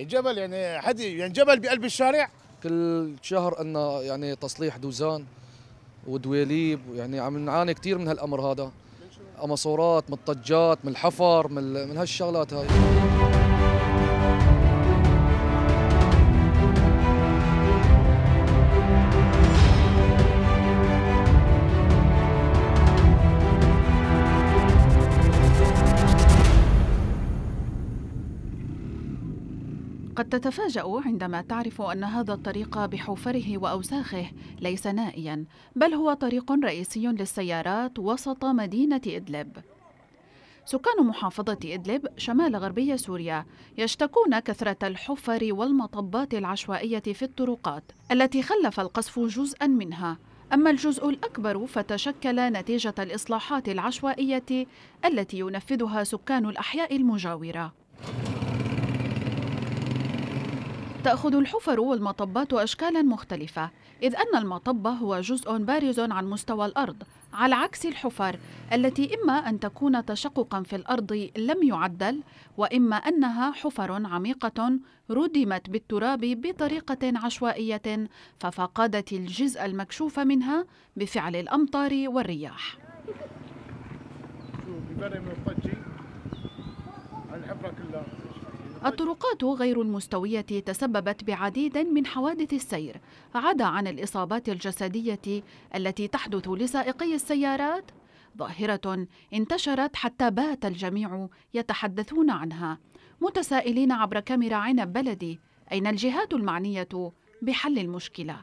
الجبل يعني حد يعني جبل بقلب الشارع كل شهر أن يعني تصليح دوزان ودويليب يعني عم نعاني كثير من هالامر هذا امصورات من الطجات من الحفر من, من هالشغلات هاي قد تتفاجأ عندما تعرف أن هذا الطريق بحفره وأوساخه ليس نائيا بل هو طريق رئيسي للسيارات وسط مدينة إدلب سكان محافظة إدلب شمال غربي سوريا يشتكون كثرة الحفر والمطبات العشوائية في الطرقات التي خلف القصف جزءا منها أما الجزء الأكبر فتشكل نتيجة الإصلاحات العشوائية التي ينفذها سكان الأحياء المجاورة تأخذ الحفر والمطبات أشكالا مختلفة إذ أن المطب هو جزء بارز عن مستوى الأرض على عكس الحفر التي إما أن تكون تشققا في الأرض لم يعدل وإما أنها حفر عميقة ردمت بالتراب بطريقة عشوائية ففقدت الجزء المكشوف منها بفعل الأمطار والرياح الحفرة كلها الطرقات غير المستوية تسببت بعديد من حوادث السير عدا عن الإصابات الجسدية التي تحدث لسائقي السيارات ظاهرة انتشرت حتى بات الجميع يتحدثون عنها متسائلين عبر كاميرا عنب بلدي أين الجهات المعنية بحل المشكلة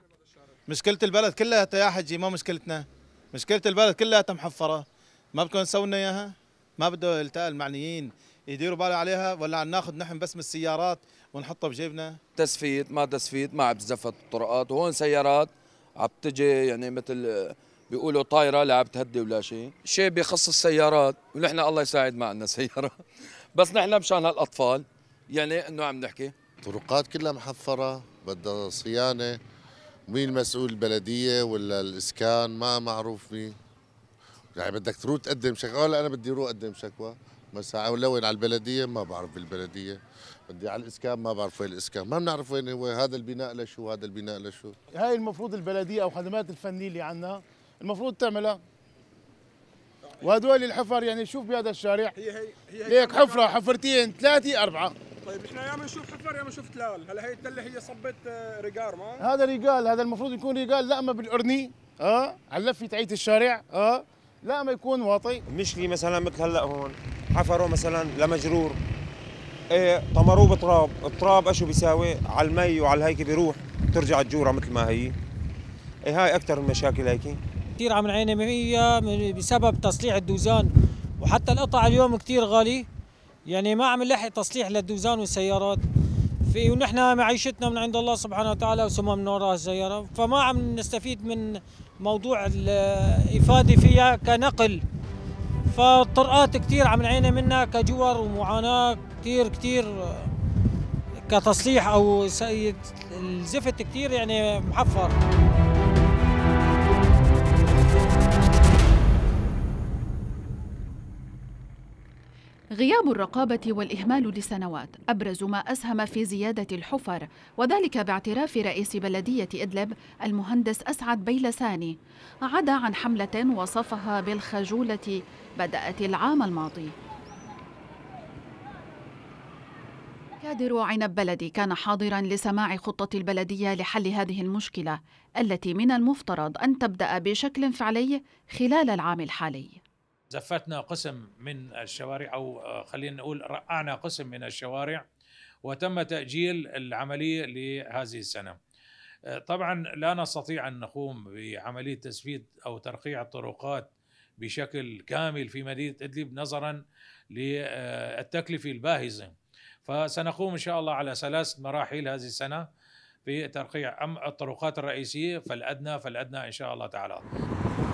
مشكلة البلد كلها يا حجي ما مشكلتنا مشكلة البلد كلها محفرة ما بدكم تسوون إياها ما بده التقى المعنيين يديروا بالي عليها ولا ناخذ نحن بس من السيارات ونحطها بجيبنا تسفيت ما تسفيت ما عم تزفت الطرقات وهون سيارات عم تجي يعني مثل آه، بيقولوا طايره لا عم تهدي ولا شيء شيء بيخص السيارات ونحن الله يساعد ما عندنا سياره بس نحن مشان هالاطفال يعني انه عم نحكي طرقات كلها محفره بدها صيانه مين مسؤول البلديه ولا الاسكان ما معروف مين يعني بدك تروح تقدم شكوى ولا انا بدي اروح اقدم شكوى بس لو على البلديه ما بعرف بالبلديه بدي على الاسكان ما بعرف وين الاسكان ما بنعرف وين هو هذا البناء لشو هذا البناء لشو هاي المفروض البلديه او خدمات الفنيه اللي عندنا المفروض تعملها وهدول الحفر يعني شوف بهذا الشارع هي هي هي هيك حفره حفرتين ثلاثه اربعه طيب احنا يا نشوف حفر يا نشوف تلال هلا هي التله هي صبت آه، ريجار ما هذا ريجال هذا المفروض يكون لا اما بالارني اه على اللفه تعيت الشارع اه لا ما يكون واطي مشكلة مثلا مثل هلا هون حفروا مثلا لمجرور ايه طمروه بتراب التراب اشو بيساوي على المي وعلى الهيك بيروح بترجع الجوره مثل ما هي ايه هاي اكثر مشاكل هيك كثير عم نعاني فيها بسبب تصليح الدوزان وحتى القطع اليوم كثير غالي يعني ما عم نلحق تصليح للدوزان والسيارات في ونحن معيشتنا من عند الله سبحانه وتعالى وسمى من وراء السيارة فما عم نستفيد من موضوع الإفادة فيها كنقل فالطرقات كتير عم نعاني منها كجور ومعاناة كتير كتير كتصليح أو الزفت كتير يعني محفر غياب الرقابة والإهمال لسنوات أبرز ما أسهم في زيادة الحفر وذلك باعتراف رئيس بلدية إدلب المهندس أسعد بيلساني عدا عن حملة وصفها بالخجولة بدأت العام الماضي كادر عنب بلدي كان حاضرا لسماع خطة البلدية لحل هذه المشكلة التي من المفترض أن تبدأ بشكل فعلي خلال العام الحالي زفتنا قسم من الشوارع او آه، خلينا نقول رقعنا قسم من الشوارع وتم تاجيل العمليه لهذه السنه. آه، طبعا لا نستطيع ان نقوم بعمليه تسفيد او ترقيع الطرقات بشكل كامل في مدينه ادلب نظرا للتكلفه الباهظه. فسنقوم ان شاء الله على ثلاث مراحل هذه السنه في ترقيع الطرقات الرئيسيه فالادنى فالادنى ان شاء الله تعالى.